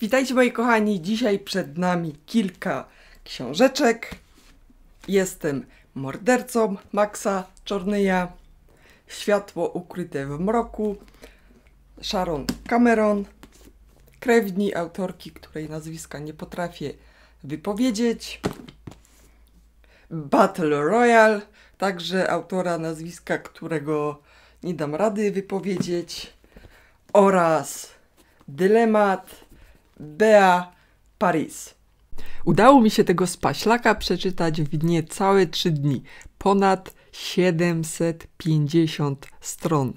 Witajcie moi kochani, dzisiaj przed nami kilka książeczek. Jestem mordercą Maxa Czornyja, Światło ukryte w mroku, Sharon Cameron, krewni autorki, której nazwiska nie potrafię wypowiedzieć, Battle Royale, także autora nazwiska, którego nie dam rady wypowiedzieć, oraz Dylemat, Bea Paris. Udało mi się tego spaślaka przeczytać w dnie całe trzy dni, ponad 750 stron.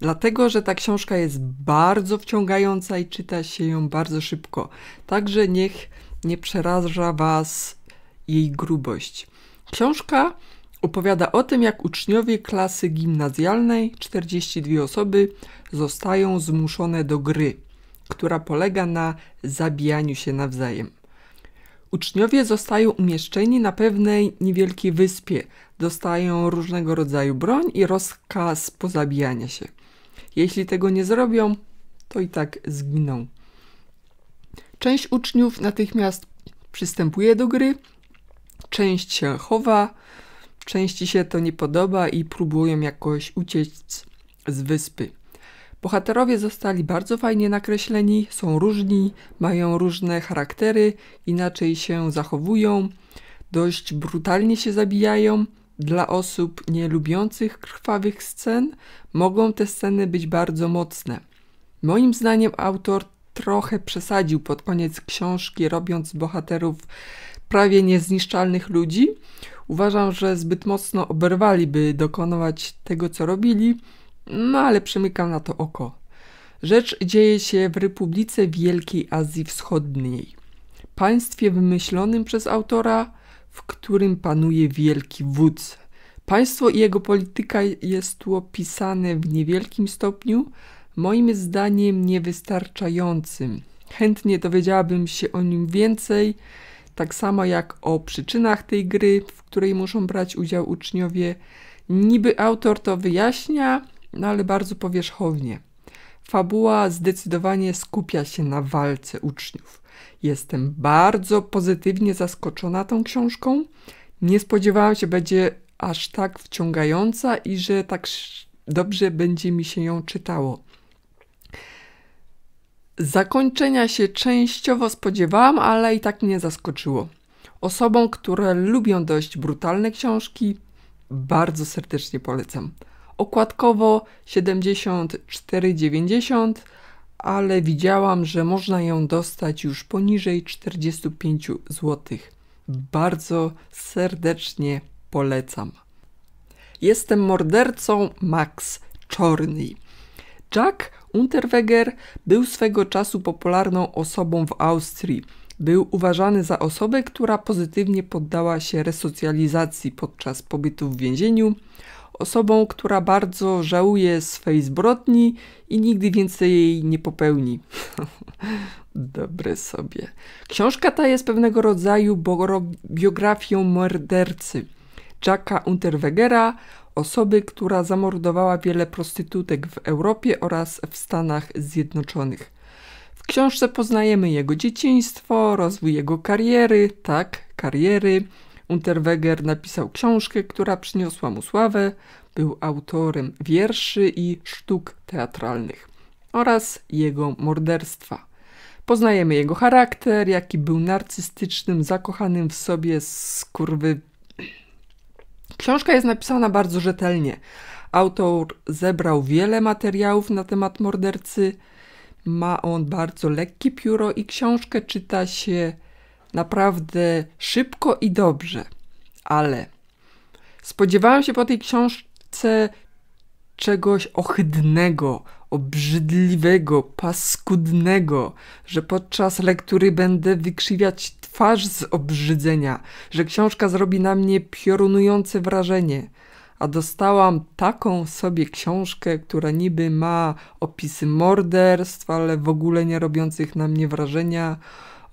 Dlatego, że ta książka jest bardzo wciągająca i czyta się ją bardzo szybko. Także niech nie przeraża Was jej grubość. Książka opowiada o tym, jak uczniowie klasy gimnazjalnej, 42 osoby, zostają zmuszone do gry która polega na zabijaniu się nawzajem. Uczniowie zostają umieszczeni na pewnej niewielkiej wyspie, dostają różnego rodzaju broń i rozkaz pozabijania się. Jeśli tego nie zrobią, to i tak zginą. Część uczniów natychmiast przystępuje do gry, część się chowa, części się to nie podoba i próbują jakoś uciec z wyspy. Bohaterowie zostali bardzo fajnie nakreśleni, są różni, mają różne charaktery, inaczej się zachowują, dość brutalnie się zabijają. Dla osób nie lubiących krwawych scen mogą te sceny być bardzo mocne. Moim zdaniem autor trochę przesadził pod koniec książki, robiąc bohaterów prawie niezniszczalnych ludzi. Uważam, że zbyt mocno oberwali, by dokonywać tego, co robili. No ale przymykam na to oko. Rzecz dzieje się w Republice Wielkiej Azji Wschodniej, państwie wymyślonym przez autora, w którym panuje wielki wódz. Państwo i jego polityka jest tu opisane w niewielkim stopniu, moim zdaniem niewystarczającym. Chętnie dowiedziałabym się o nim więcej, tak samo jak o przyczynach tej gry, w której muszą brać udział uczniowie. Niby autor to wyjaśnia, no ale bardzo powierzchownie. Fabuła zdecydowanie skupia się na walce uczniów. Jestem bardzo pozytywnie zaskoczona tą książką. Nie spodziewałam się, że będzie aż tak wciągająca i że tak dobrze będzie mi się ją czytało. Zakończenia się częściowo spodziewałam, ale i tak mnie zaskoczyło. Osobom, które lubią dość brutalne książki, bardzo serdecznie polecam okładkowo 74,90, ale widziałam, że można ją dostać już poniżej 45 zł. Bardzo serdecznie polecam. Jestem mordercą Max Czorny. Jack Unterweger był swego czasu popularną osobą w Austrii. Był uważany za osobę, która pozytywnie poddała się resocjalizacji podczas pobytu w więzieniu osobą, która bardzo żałuje swej zbrodni i nigdy więcej jej nie popełni. Dobry sobie. Książka ta jest pewnego rodzaju biografią mordercy Jacka Unterwegera, osoby, która zamordowała wiele prostytutek w Europie oraz w Stanach Zjednoczonych. W książce poznajemy jego dzieciństwo, rozwój jego kariery, tak, kariery, Unterweger napisał książkę, która przyniosła mu sławę, był autorem wierszy i sztuk teatralnych oraz jego morderstwa. Poznajemy jego charakter, jaki był narcystycznym, zakochanym w sobie z kurwy. Książka jest napisana bardzo rzetelnie. Autor zebrał wiele materiałów na temat mordercy. Ma on bardzo lekkie pióro i książkę czyta się naprawdę szybko i dobrze, ale spodziewałam się po tej książce czegoś ohydnego, obrzydliwego, paskudnego, że podczas lektury będę wykrzywiać twarz z obrzydzenia, że książka zrobi na mnie piorunujące wrażenie. A dostałam taką sobie książkę, która niby ma opisy morderstw, ale w ogóle nie robiących na mnie wrażenia,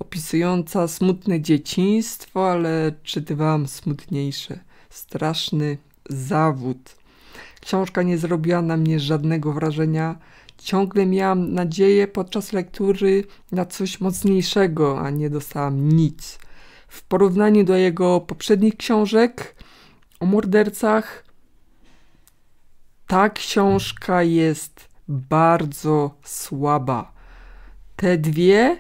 opisująca smutne dzieciństwo, ale czytywałam smutniejsze. Straszny zawód. Książka nie zrobiła na mnie żadnego wrażenia. Ciągle miałam nadzieję podczas lektury na coś mocniejszego, a nie dostałam nic. W porównaniu do jego poprzednich książek o mordercach, ta książka jest bardzo słaba. Te dwie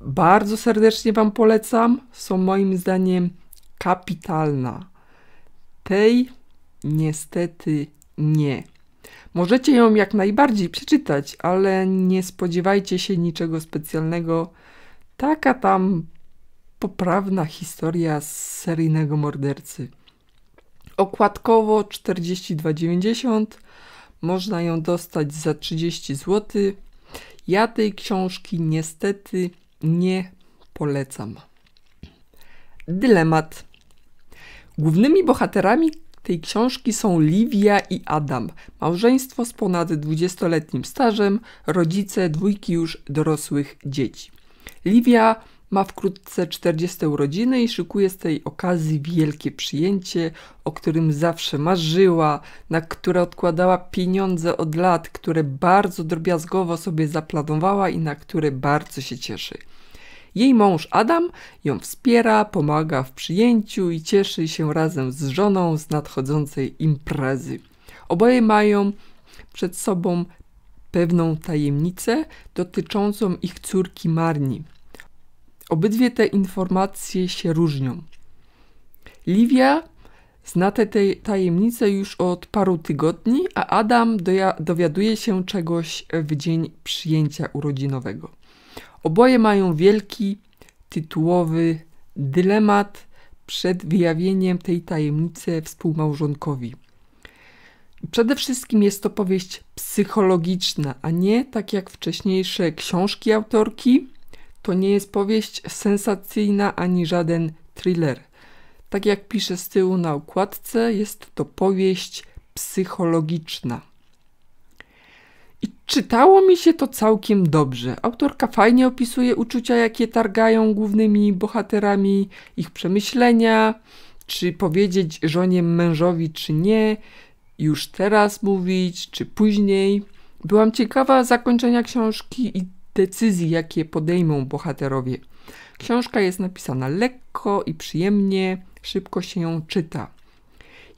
bardzo serdecznie Wam polecam. Są moim zdaniem kapitalna. Tej niestety nie. Możecie ją jak najbardziej przeczytać, ale nie spodziewajcie się niczego specjalnego. Taka tam poprawna historia z seryjnego mordercy. Okładkowo 42,90. Można ją dostać za 30 zł. Ja tej książki niestety nie polecam. Dylemat. Głównymi bohaterami tej książki są Livia i Adam, małżeństwo z ponad 20-letnim stażem, rodzice dwójki już dorosłych dzieci. Livia ma wkrótce 40 urodziny i szykuje z tej okazji wielkie przyjęcie, o którym zawsze marzyła, na które odkładała pieniądze od lat, które bardzo drobiazgowo sobie zaplanowała i na które bardzo się cieszy. Jej mąż Adam ją wspiera, pomaga w przyjęciu i cieszy się razem z żoną z nadchodzącej imprezy. Oboje mają przed sobą pewną tajemnicę dotyczącą ich córki Marni. Obydwie te informacje się różnią. Livia zna tę tajemnicę już od paru tygodni, a Adam dowiaduje się czegoś w dzień przyjęcia urodzinowego. Oboje mają wielki, tytułowy dylemat przed wyjawieniem tej tajemnicy współmałżonkowi. Przede wszystkim jest to powieść psychologiczna, a nie tak jak wcześniejsze książki autorki. To nie jest powieść sensacyjna ani żaden thriller. Tak jak pisze z tyłu na okładce, jest to powieść psychologiczna. I czytało mi się to całkiem dobrze. Autorka fajnie opisuje uczucia, jakie targają głównymi bohaterami, ich przemyślenia, czy powiedzieć żonie mężowi, czy nie, już teraz mówić, czy później. Byłam ciekawa zakończenia książki i decyzji, jakie podejmą bohaterowie. Książka jest napisana lekko i przyjemnie, szybko się ją czyta.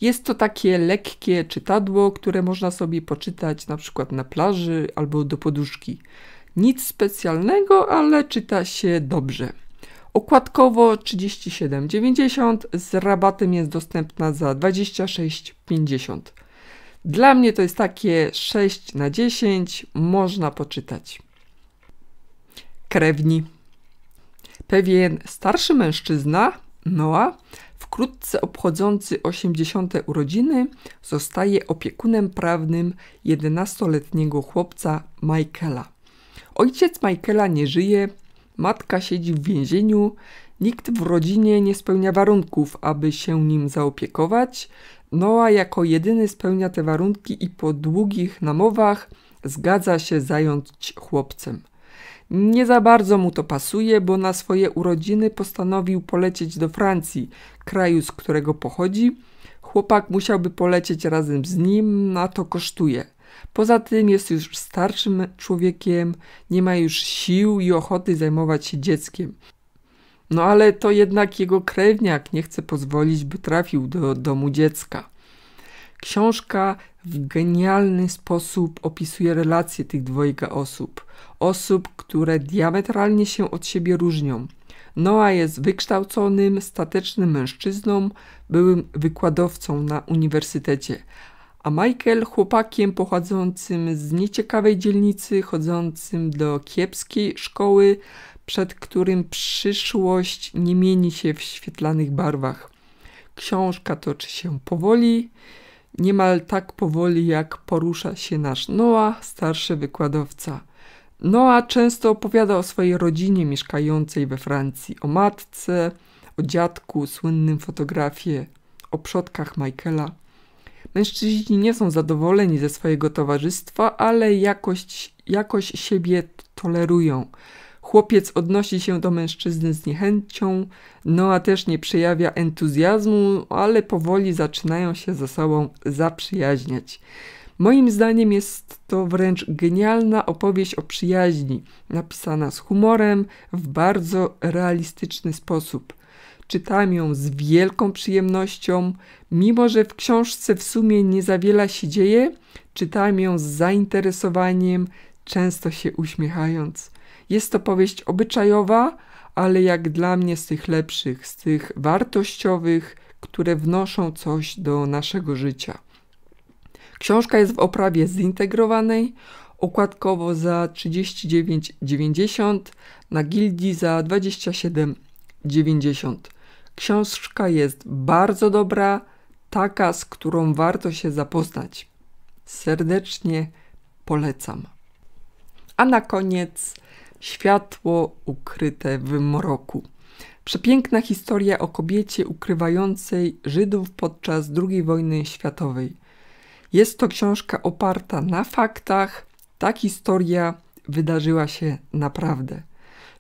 Jest to takie lekkie czytadło, które można sobie poczytać na przykład na plaży albo do poduszki. Nic specjalnego, ale czyta się dobrze. Okładkowo 37,90 z rabatem jest dostępna za 26,50. Dla mnie to jest takie 6 na 10, można poczytać. Krewni. Pewien starszy mężczyzna, Noa, wkrótce obchodzący 80. urodziny, zostaje opiekunem prawnym 11-letniego chłopca Michaela. Ojciec Michaela nie żyje, matka siedzi w więzieniu, nikt w rodzinie nie spełnia warunków, aby się nim zaopiekować. Noa jako jedyny spełnia te warunki i po długich namowach zgadza się zająć chłopcem. Nie za bardzo mu to pasuje, bo na swoje urodziny postanowił polecieć do Francji, kraju z którego pochodzi. Chłopak musiałby polecieć razem z nim, na to kosztuje. Poza tym jest już starszym człowiekiem, nie ma już sił i ochoty zajmować się dzieckiem. No ale to jednak jego krewniak nie chce pozwolić, by trafił do domu dziecka. Książka w genialny sposób opisuje relacje tych dwojga osób. Osób, które diametralnie się od siebie różnią. Noah jest wykształconym, statecznym mężczyzną, byłym wykładowcą na uniwersytecie, a Michael chłopakiem pochodzącym z nieciekawej dzielnicy, chodzącym do kiepskiej szkoły, przed którym przyszłość nie mieni się w świetlanych barwach. Książka toczy się powoli, niemal tak powoli jak porusza się nasz Noah, starszy wykładowca. Noa często opowiada o swojej rodzinie mieszkającej we Francji, o matce, o dziadku, słynnym fotografie, o przodkach Michaela. Mężczyźni nie są zadowoleni ze swojego towarzystwa, ale jakoś, jakoś siebie tolerują. Chłopiec odnosi się do mężczyzny z niechęcią, Noa też nie przejawia entuzjazmu, ale powoli zaczynają się ze sobą zaprzyjaźniać. Moim zdaniem jest to wręcz genialna opowieść o przyjaźni, napisana z humorem w bardzo realistyczny sposób. Czytam ją z wielką przyjemnością, mimo że w książce w sumie nie za wiele się dzieje, czytam ją z zainteresowaniem, często się uśmiechając. Jest to powieść obyczajowa, ale jak dla mnie z tych lepszych, z tych wartościowych, które wnoszą coś do naszego życia. Książka jest w oprawie zintegrowanej, okładkowo za 39,90, na gildii za 27,90. Książka jest bardzo dobra, taka, z którą warto się zapoznać. Serdecznie polecam. A na koniec światło ukryte w mroku. Przepiękna historia o kobiecie ukrywającej Żydów podczas II wojny światowej. Jest to książka oparta na faktach. Ta historia wydarzyła się naprawdę.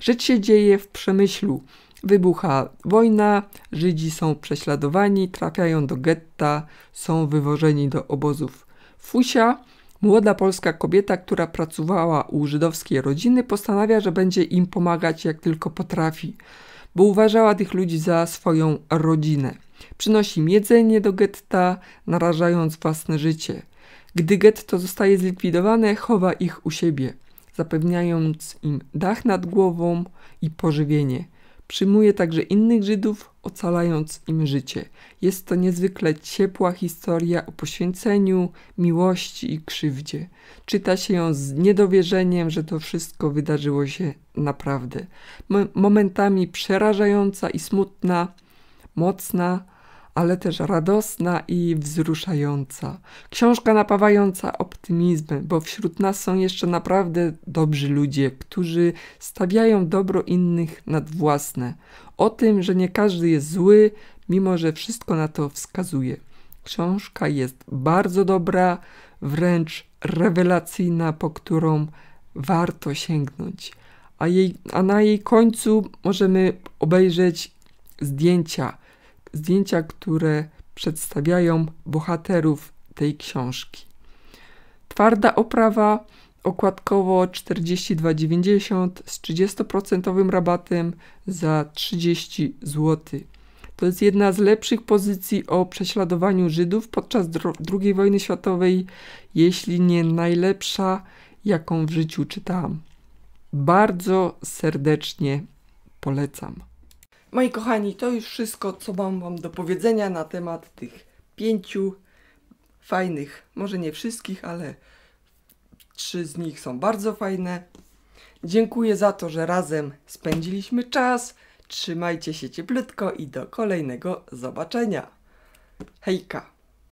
Rzecz się dzieje w przemyślu. Wybucha wojna, Żydzi są prześladowani, trafiają do getta, są wywożeni do obozów. Fusia Młoda polska kobieta, która pracowała u żydowskiej rodziny, postanawia, że będzie im pomagać jak tylko potrafi, bo uważała tych ludzi za swoją rodzinę. Przynosi im jedzenie do getta, narażając własne życie. Gdy getto zostaje zlikwidowane, chowa ich u siebie, zapewniając im dach nad głową i pożywienie – Przyjmuje także innych Żydów, ocalając im życie. Jest to niezwykle ciepła historia o poświęceniu, miłości i krzywdzie. Czyta się ją z niedowierzeniem, że to wszystko wydarzyło się naprawdę. Momentami przerażająca i smutna, mocna, ale też radosna i wzruszająca. Książka napawająca optymizmem, bo wśród nas są jeszcze naprawdę dobrzy ludzie, którzy stawiają dobro innych nad własne. O tym, że nie każdy jest zły, mimo że wszystko na to wskazuje. Książka jest bardzo dobra, wręcz rewelacyjna, po którą warto sięgnąć. A, jej, a na jej końcu możemy obejrzeć zdjęcia zdjęcia, które przedstawiają bohaterów tej książki. Twarda oprawa okładkowo 42,90 z 30% rabatem za 30 zł. To jest jedna z lepszych pozycji o prześladowaniu Żydów podczas II wojny światowej, jeśli nie najlepsza, jaką w życiu czytałam. Bardzo serdecznie polecam. Moi kochani, to już wszystko, co mam wam do powiedzenia na temat tych pięciu fajnych, może nie wszystkich, ale trzy z nich są bardzo fajne. Dziękuję za to, że razem spędziliśmy czas. Trzymajcie się cieplutko i do kolejnego zobaczenia. Hejka!